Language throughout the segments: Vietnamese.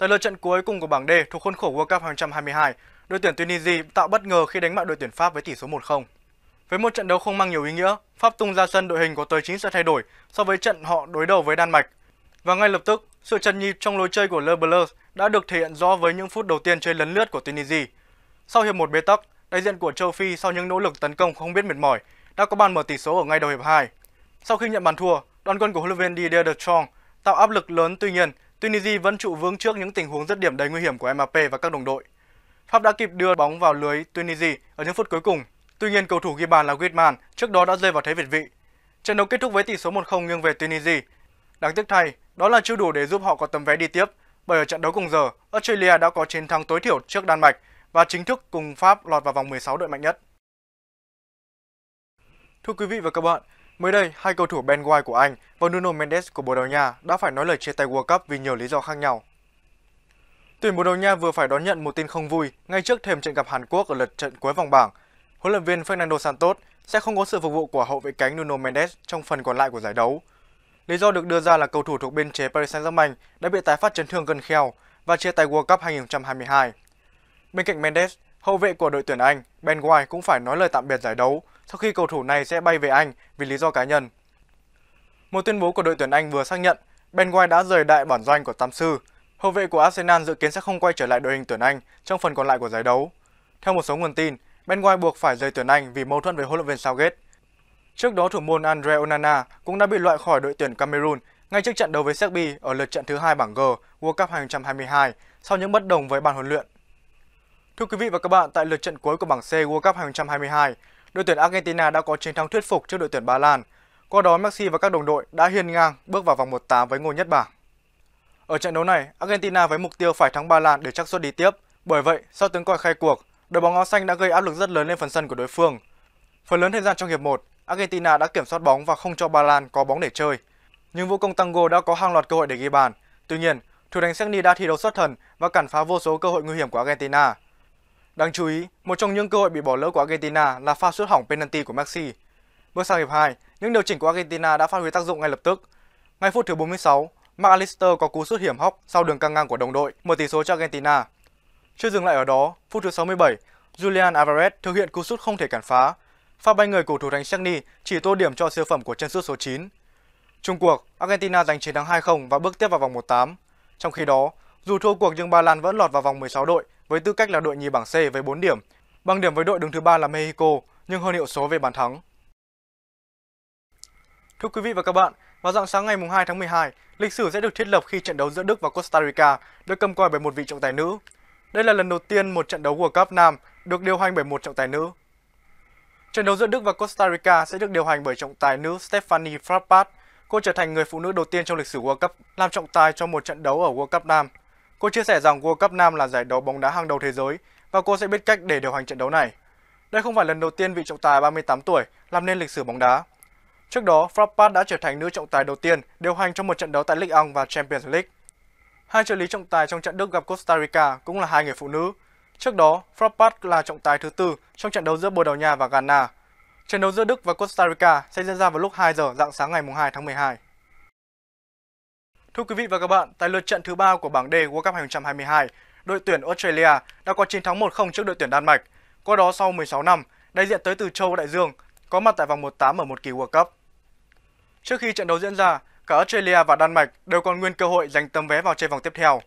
Tại lượt trận cuối cùng của bảng D thuộc khuôn khổ World Cup 2022, đội tuyển Tunisia tạo bất ngờ khi đánh bại đội tuyển Pháp với tỷ số 1-0. Với một trận đấu không mang nhiều ý nghĩa, Pháp tung ra sân đội hình có tới 9 sự thay đổi so với trận họ đối đầu với Đan Mạch. Và ngay lập tức, sự chân nhịp trong lối chơi của Le Bleu đã được thể hiện rõ với những phút đầu tiên chơi lấn lướt của Tunisia. Sau hiệp 1 bế tắc, đại diện của châu Phi sau những nỗ lực tấn công không biết mệt mỏi đã có bàn mở tỷ số ở ngay đầu hiệp 2. Sau khi nhận bàn thua, đoàn quân của huấn luyện viên Didier Deschamps tạo áp lực lớn tuy nhiên Tunisia vẫn trụ vững trước những tình huống dứt điểm đầy nguy hiểm của Mbappe và các đồng đội. Pháp đã kịp đưa bóng vào lưới Tunisia ở những phút cuối cùng. Tuy nhiên, cầu thủ ghi bàn là Griezmann trước đó đã rơi vào thế việt vị. Trận đấu kết thúc với tỷ số 1-0 nghiêng về Tunisia. Đáng tiếc thay, đó là chưa đủ để giúp họ có tấm vé đi tiếp, bởi ở trận đấu cùng giờ, Australia đã có chiến thắng tối thiểu trước Đan Mạch và chính thức cùng Pháp lọt vào vòng 16 đội mạnh nhất. Thưa quý vị và các bạn, Mới đây, hai cầu thủ Ben White của Anh và Nuno Mendes của Bồ Đào Nha đã phải nói lời chia tay World Cup vì nhiều lý do khác nhau. Tuyển Bồ Đào Nha vừa phải đón nhận một tin không vui ngay trước thềm trận gặp Hàn Quốc ở lượt trận cuối vòng bảng. Huấn luyện viên Fernando Santos sẽ không có sự phục vụ của hậu vệ cánh Nuno Mendes trong phần còn lại của giải đấu. Lý do được đưa ra là cầu thủ thuộc biên chế Paris Saint-Germain đã bị tái phát chấn thương gần kheo và chia tay World Cup 2022. Bên cạnh Mendes, hậu vệ của đội tuyển Anh, Ben White cũng phải nói lời tạm biệt giải đấu sau khi cầu thủ này sẽ bay về Anh vì lý do cá nhân. Một tuyên bố của đội tuyển Anh vừa xác nhận Ben White đã rời đại bản doanh của Tam Sư. Hậu vệ của Arsenal dự kiến sẽ không quay trở lại đội hình tuyển Anh trong phần còn lại của giải đấu. Theo một số nguồn tin, Ben White buộc phải rời tuyển Anh vì mâu thuẫn với huấn luyện viên Southgate. Trước đó, thủ môn Andre Onana cũng đã bị loại khỏi đội tuyển Cameroon ngay trước trận đấu với Serbia ở lượt trận thứ hai bảng G World Cup 2022 sau những bất đồng với ban huấn luyện. Thưa quý vị và các bạn, tại lượt trận cuối của bảng C World Cup 2022, đội tuyển Argentina đã có chiến thắng thuyết phục trước đội tuyển Ba Lan. Qua đó, Messi và các đồng đội đã hiên ngang bước vào vòng 1/8 với ngôi nhất bảng. Ở trận đấu này, Argentina với mục tiêu phải thắng Ba Lan để chắc suất đi tiếp. Bởi vậy, sau tiếng còi khai cuộc, đội bóng áo xanh đã gây áp lực rất lớn lên phần sân của đối phương. Phần lớn thời gian trong hiệp 1, Argentina đã kiểm soát bóng và không cho Ba Lan có bóng để chơi. Nhưng vũ công Tango đã có hàng loạt cơ hội để ghi bàn. Tuy nhiên, thủ thành Segni đã thi đấu xuất thần và cản phá vô số cơ hội nguy hiểm của Argentina. Đáng chú ý, một trong những cơ hội bị bỏ lỡ của Argentina là pha sút hỏng penalty của Messi. Bước sang hiệp 2, những điều chỉnh của Argentina đã phát huy tác dụng ngay lập tức. Ngay phút thứ 46, McAllister có cú sút hiểm hóc sau đường căng ngang của đồng đội, mở tỷ số cho Argentina. Chưa dừng lại ở đó, phút thứ 67, Julian Alvarez thực hiện cú sút không thể cản phá. Pha bay người cầu thủ thành Chesney chỉ tô điểm cho siêu phẩm của chân sút số 9. Trung cuộc, Argentina giành chiến thắng 2-0 và bước tiếp vào vòng 1-8. Trong khi đó, dù thua cuộc nhưng Ba Lan vẫn lọt vào vòng 16 đội với tư cách là đội nhì bảng C với 4 điểm, bằng điểm với đội đứng thứ ba là Mexico nhưng hơn hiệu số về bàn thắng. Thưa quý vị và các bạn, vào dạng sáng ngày 2 tháng 12, lịch sử sẽ được thiết lập khi trận đấu giữa Đức và Costa Rica được cầm coi bởi một vị trọng tài nữ. Đây là lần đầu tiên một trận đấu World Cup nam được điều hành bởi một trọng tài nữ. Trận đấu giữa Đức và Costa Rica sẽ được điều hành bởi trọng tài nữ Stephanie Frappart. Cô trở thành người phụ nữ đầu tiên trong lịch sử World Cup làm trọng tài cho một trận đấu ở World Cup Nam. Cô chia sẻ rằng World Cup Nam là giải đấu bóng đá hàng đầu thế giới và cô sẽ biết cách để điều hành trận đấu này. Đây không phải lần đầu tiên vị trọng tài 38 tuổi làm nên lịch sử bóng đá. Trước đó, Frappat đã trở thành nữ trọng tài đầu tiên điều hành trong một trận đấu tại League 1 và Champions League. Hai trợ lý trọng tài trong trận Đức gặp Costa Rica cũng là hai người phụ nữ. Trước đó, Frappat là trọng tài thứ tư trong trận đấu giữa Bồ Đào Nha và Ghana. Trận đấu giữa Đức và Costa Rica sẽ diễn ra vào lúc 2 giờ dạng sáng ngày 2 tháng 12. Thưa quý vị và các bạn, tại lượt trận thứ 3 của bảng D World Cup 2022, đội tuyển Australia đã có chiến thắng 1-0 trước đội tuyển Đan Mạch. Qua đó sau 16 năm, đại diện tới từ châu Đại Dương có mặt tại vòng 1/8 ở một kỳ World Cup. Trước khi trận đấu diễn ra, cả Australia và Đan Mạch đều còn nguyên cơ hội giành tấm vé vào chơi vòng tiếp theo.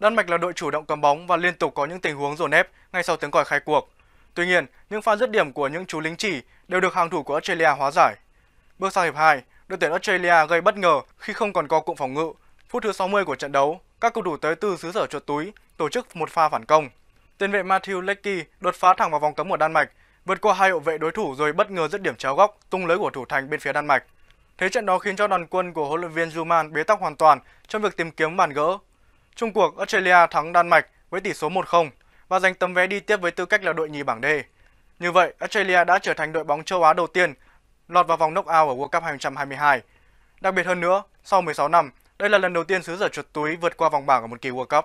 Đan Mạch là đội chủ động cầm bóng và liên tục có những tình huống dồn ép ngay sau tiếng còi khai cuộc. Tuy nhiên, những pha dứt điểm của những chú lính chỉ đều được hàng thủ của Australia hóa giải. Bước sang hiệp 2, đội tuyển Australia gây bất ngờ khi không còn có cụm phòng ngự. Phút thứ 60 của trận đấu, các cầu thủ tới từ xứ sở chuột túi tổ chức một pha phản công. Tiền vệ Matthew Leckie đột phá thẳng vào vòng cấm của Đan Mạch, vượt qua hai hậu vệ đối thủ rồi bất ngờ dứt điểm chéo góc tung lưới của thủ thành bên phía Đan Mạch. Thế trận đó khiến cho đoàn quân của huấn luyện viên Juman bế tắc hoàn toàn trong việc tìm kiếm bàn gỡ. Trung cuộc Australia thắng Đan Mạch với tỷ số 1-0 và giành tấm vé đi tiếp với tư cách là đội nhì bảng D. Như vậy, Australia đã trở thành đội bóng châu Á đầu tiên lọt vào vòng knockout ở World Cup 2022. Đặc biệt hơn nữa, sau 16 năm, đây là lần đầu tiên xứ sở chuột túi vượt qua vòng bảng ở một kỳ World Cup.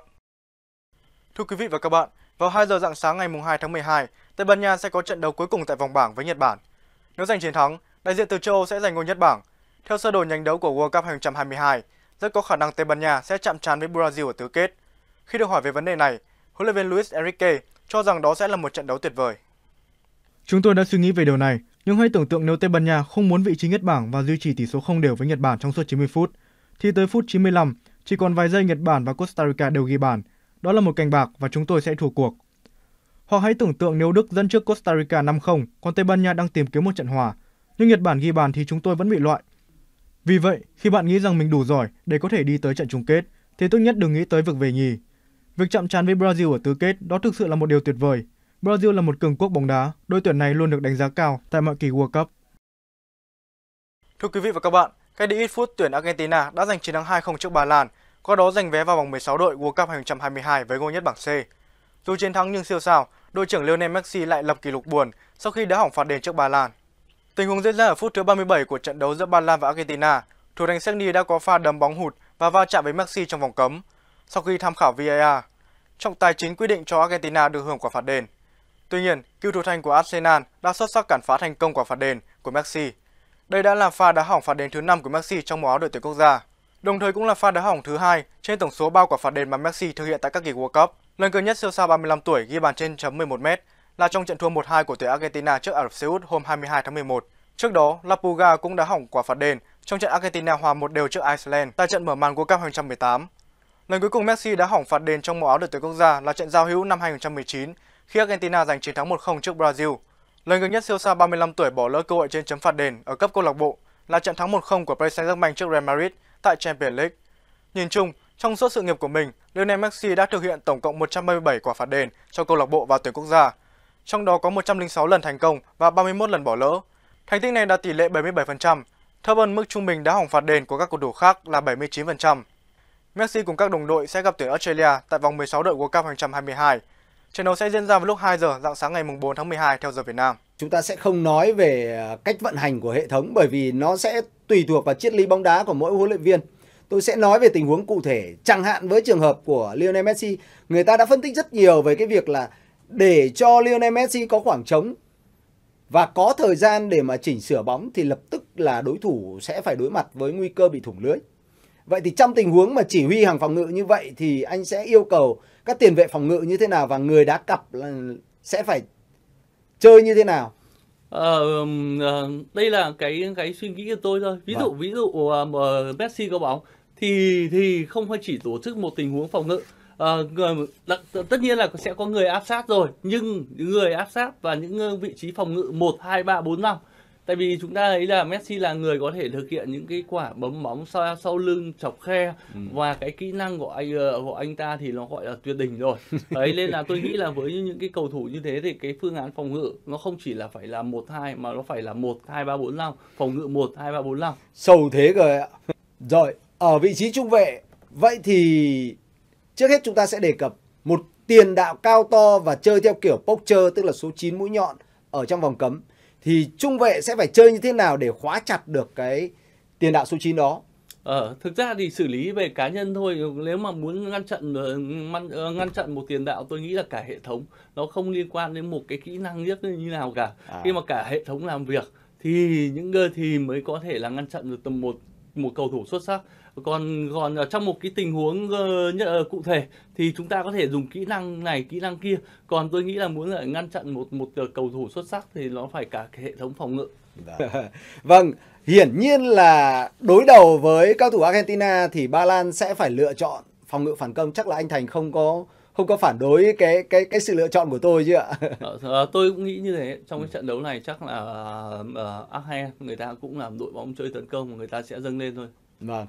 Thưa quý vị và các bạn, vào 2 giờ dạng sáng ngày 2 tháng 12, Tây Ban Nha sẽ có trận đấu cuối cùng tại vòng bảng với Nhật Bản. Nếu giành chiến thắng, đại diện từ châu Âu sẽ giành ngôi nhất bảng. Theo sơ đồ nhánh đấu của World Cup 2022, rất có khả năng Tây Ban Nha sẽ chạm trán với Brazil ở tứ kết. Khi được hỏi về vấn đề này, huấn luyện viên Luis Enrique cho rằng đó sẽ là một trận đấu tuyệt vời. Chúng tôi đã suy nghĩ về điều này nhưng hãy tưởng tượng nếu Tây Ban Nha không muốn vị trí nhất bảng và duy trì tỷ số không đều với Nhật Bản trong suốt 90 phút, thì tới phút 95, chỉ còn vài giây Nhật Bản và Costa Rica đều ghi bàn. Đó là một cành bạc và chúng tôi sẽ thua cuộc. Hoặc hãy tưởng tượng nếu Đức dẫn trước Costa Rica 5-0, còn Tây Ban Nha đang tìm kiếm một trận hòa. Nhưng Nhật Bản ghi bàn thì chúng tôi vẫn bị loại. Vì vậy, khi bạn nghĩ rằng mình đủ giỏi để có thể đi tới trận chung kết, thì tốt nhất đừng nghĩ tới việc về nhì. Việc chạm trán với Brazil ở tứ kết đó thực sự là một điều tuyệt vời, Brazil là một cường quốc bóng đá, đội tuyển này luôn được đánh giá cao tại mọi kỳ World Cup. Thưa quý vị và các bạn, cách đây ít phút tuyển Argentina đã giành chiến thắng 2-0 trước Ba Lan, qua đó giành vé vào vòng 16 đội World Cup 2022 với ngôi nhất bảng C. Dù chiến thắng nhưng siêu sao, đội trưởng Lionel Messi lại lập kỷ lục buồn sau khi đã hỏng phạt đền trước Ba Lan. Tình huống diễn ra ở phút thứ 37 của trận đấu giữa Ba Lan và Argentina, thủ thành Serni đã có pha đấm bóng hụt và va chạm với Messi trong vòng cấm. Sau khi tham khảo VAR, trọng tài chính quyết định cho Argentina được hưởng quả phạt đền. Tuy nhiên, cựu thủ thành của Arsenal đã xuất sắc cản phá thành công quả phạt đền của Messi. Đây đã là pha đá hỏng phạt đền thứ 5 của Messi trong màu áo đội tuyển quốc gia, đồng thời cũng là pha đá hỏng thứ hai trên tổng số bao quả phạt đền mà Messi thực hiện tại các kỳ World Cup. Lần gần nhất siêu sao 35 tuổi ghi bàn trên chấm 11m là trong trận thua 1-2 của tuyển Argentina trước Ả Rập Xê Út hôm 22 tháng 11. Trước đó, La Puga cũng đã hỏng quả phạt đền trong trận Argentina hòa một đều trước Iceland tại trận mở màn World Cup 2018. Lần cuối cùng Messi đã hỏng phạt đền trong màu áo đội tuyển quốc gia là trận giao hữu năm 2019 khi Argentina giành chiến thắng 1-0 trước Brazil. Lần gần nhất siêu sao 35 tuổi bỏ lỡ cơ hội trên chấm phạt đền ở cấp câu lạc bộ là trận thắng 1-0 của Paris Saint-Germain trước Real Madrid tại Champions League. Nhìn chung, trong suốt sự nghiệp của mình, Lionel Messi đã thực hiện tổng cộng 137 quả phạt đền cho câu lạc bộ và tuyển quốc gia, trong đó có 106 lần thành công và 31 lần bỏ lỡ. Thành tích này đạt tỷ lệ 77%, thấp hơn mức trung bình đá hỏng phạt đền của các cầu thủ khác là 79%. Messi cùng các đồng đội sẽ gặp tuyển Australia tại vòng 16 đội World Cup 2022 Trận đấu sẽ diễn ra vào lúc 2 giờ dạng sáng ngày mùng 4 tháng 12 theo giờ Việt Nam. Chúng ta sẽ không nói về à, cách vận hành của hệ thống bởi vì nó sẽ tùy thuộc vào triết lý bóng đá của mỗi huấn luyện viên. Tôi sẽ nói về tình huống cụ thể, chẳng hạn với trường hợp của Lionel Messi, người ta đã phân tích rất nhiều về cái việc là để cho Lionel Messi có khoảng trống và có thời gian để mà chỉnh sửa bóng thì lập tức là đối thủ sẽ phải đối mặt với nguy cơ bị thủng lưới. Vậy thì trong tình huống mà chỉ huy hàng phòng ngự như vậy thì anh sẽ yêu cầu các tiền vệ phòng ngự như thế nào và người đá cặp là sẽ phải chơi như thế nào? Ờ, ờ đây là cái cái suy nghĩ của tôi thôi. Ví vâng. dụ ví dụ uh, Messi có bóng thì thì không phải chỉ tổ chức một tình huống phòng ngự uh, tất nhiên là sẽ có người áp sát rồi nhưng những người áp sát và những vị trí phòng ngự 1 2 3 4 5 tại vì chúng ta thấy là Messi là người có thể thực hiện những cái quả bấm bóng sau sau lưng chọc khe ừ. và cái kỹ năng của anh ờ, của anh ta thì nó gọi là tuyệt đỉnh rồi đấy nên là tôi nghĩ là với những cái cầu thủ như thế thì cái phương án phòng ngự nó không chỉ là phải là một hai mà nó phải là một hai ba bốn năm phòng ngự một hai ba bốn năm sâu thế rồi ạ rồi ở vị trí trung vệ vậy thì trước hết chúng ta sẽ đề cập một tiền đạo cao to và chơi theo kiểu poacher tức là số 9 mũi nhọn ở trong vòng cấm thì trung vệ sẽ phải chơi như thế nào để khóa chặt được cái tiền đạo số 9 đó Ờ, thực ra thì xử lý về cá nhân thôi nếu mà muốn ngăn chặn ờ, ờ, ngăn chặn một tiền đạo tôi nghĩ là cả hệ thống nó không liên quan đến một cái kỹ năng nhất như nào cả à. khi mà cả hệ thống làm việc thì những người thì mới có thể là ngăn chặn được tầm một một cầu thủ xuất sắc còn còn trong một cái tình huống uh, ờ, nhất, ờ, cụ thể thì chúng ta có thể dùng kỹ năng này kỹ năng kia còn tôi nghĩ là muốn là ngăn chặn một một ờ, cầu thủ xuất sắc thì nó phải cả cái hệ thống phòng ngự dạ. vâng hiển nhiên là đối đầu với cao thủ Argentina thì Ba Lan sẽ phải lựa chọn phòng ngự phản công chắc là anh Thành không có không có phản đối cái cái cái sự lựa chọn của tôi chứ ạ à, tôi cũng nghĩ như thế trong cái ừ. trận đấu này chắc là uh, uh, người ta cũng làm đội bóng chơi tấn công người ta sẽ dâng lên thôi vâng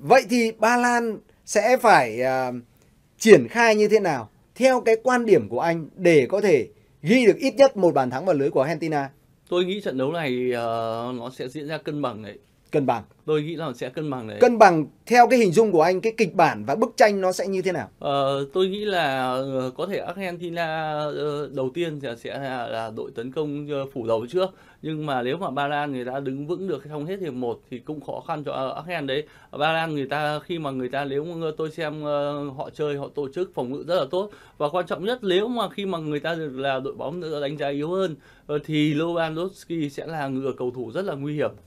vậy thì ba lan sẽ phải uh, triển khai như thế nào theo cái quan điểm của anh để có thể ghi được ít nhất một bàn thắng vào lưới của argentina tôi nghĩ trận đấu này uh, nó sẽ diễn ra cân bằng đấy cân bằng tôi nghĩ là sẽ cân bằng đấy cân bằng theo cái hình dung của anh cái kịch bản và bức tranh nó sẽ như thế nào ờ, tôi nghĩ là ờ, có thể Argentina ờ, đầu tiên sẽ là, đội tấn công ờ, phủ đầu trước nhưng mà nếu mà Ba Lan người ta đứng vững được trong hết hiệp một thì cũng khó khăn cho Argentina đấy Ba Lan người ta khi mà người ta nếu mà tôi xem họ chơi họ tổ chức phòng ngự rất là tốt và quan trọng nhất nếu mà khi mà người ta là đội bóng đánh giá yếu hơn thì Lewandowski sẽ là người cầu thủ rất là nguy hiểm